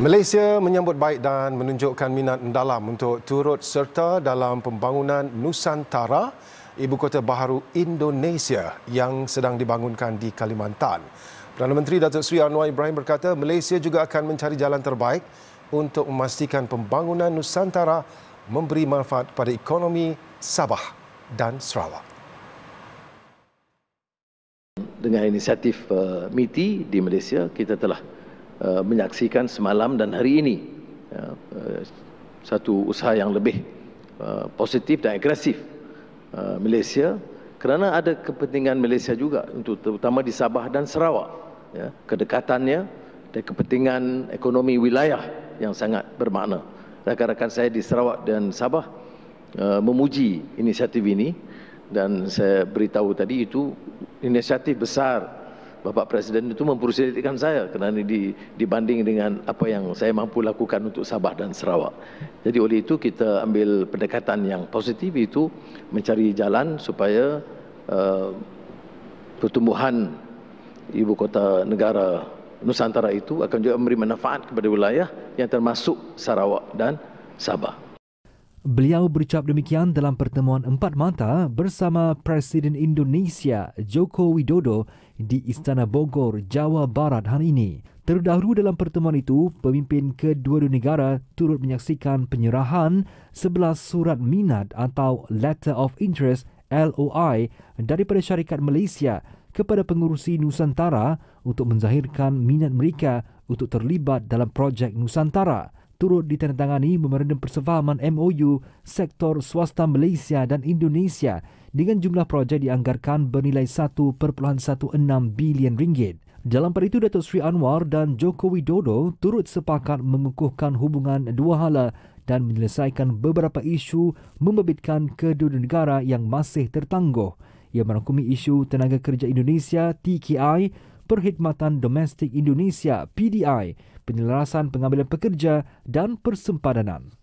Malaysia menyambut baik dan menunjukkan minat mendalam untuk turut serta dalam pembangunan Nusantara, ibu kota baharu Indonesia yang sedang dibangunkan di Kalimantan. Perdana Menteri Datuk Sri Anwar Ibrahim berkata Malaysia juga akan mencari jalan terbaik untuk memastikan pembangunan Nusantara memberi manfaat pada ekonomi Sabah dan Sarawak. Dengan inisiatif uh, MITI di Malaysia, kita telah Eh, menyaksikan semalam dan hari ini ya, eh, satu usaha yang lebih eh, positif dan agresif Malaysia kerana ada kepentingan Malaysia juga untuk terutama di Sabah dan Sarawak ya. kedekatannya dan kepentingan ekonomi wilayah yang sangat bermakna rakan-rakan saya di Sarawak dan Sabah memuji inisiatif ini dan saya beritahu tadi itu inisiatif besar Bapak Presiden itu mempersulitkan saya kerana ini dibanding dengan apa yang saya mampu lakukan untuk Sabah dan Sarawak. Jadi oleh itu kita ambil pendekatan yang positif itu mencari jalan supaya uh, pertumbuhan ibu kota negara Nusantara itu akan juga memberi manfaat kepada wilayah yang termasuk Sarawak dan Sabah. Beliau berucap demikian dalam pertemuan empat mata bersama Presiden Indonesia Joko Widodo di Istana Bogor, Jawa Barat hari ini. Terdahulu dalam pertemuan itu, pemimpin kedua dua negara turut menyaksikan penyerahan 11 surat minat atau Letter of Interest LOI daripada syarikat Malaysia kepada pengurusi Nusantara untuk menzahirkan minat mereka untuk terlibat dalam projek Nusantara turut ditandatangani memerendam persefahaman MOU sektor swasta Malaysia dan Indonesia dengan jumlah projek dianggarkan bernilai 1.16 bilion ringgit. Dalam peritu Dato' Sri Anwar dan Joko Widodo turut sepakat mengukuhkan hubungan dua hala dan menyelesaikan beberapa isu membabitkan kedua negara yang masih tertangguh. Ia merangkumi isu tenaga kerja Indonesia TKI Perkhidmatan Domestik Indonesia PDI, penyelarasan pengambilan pekerja dan persempadanan.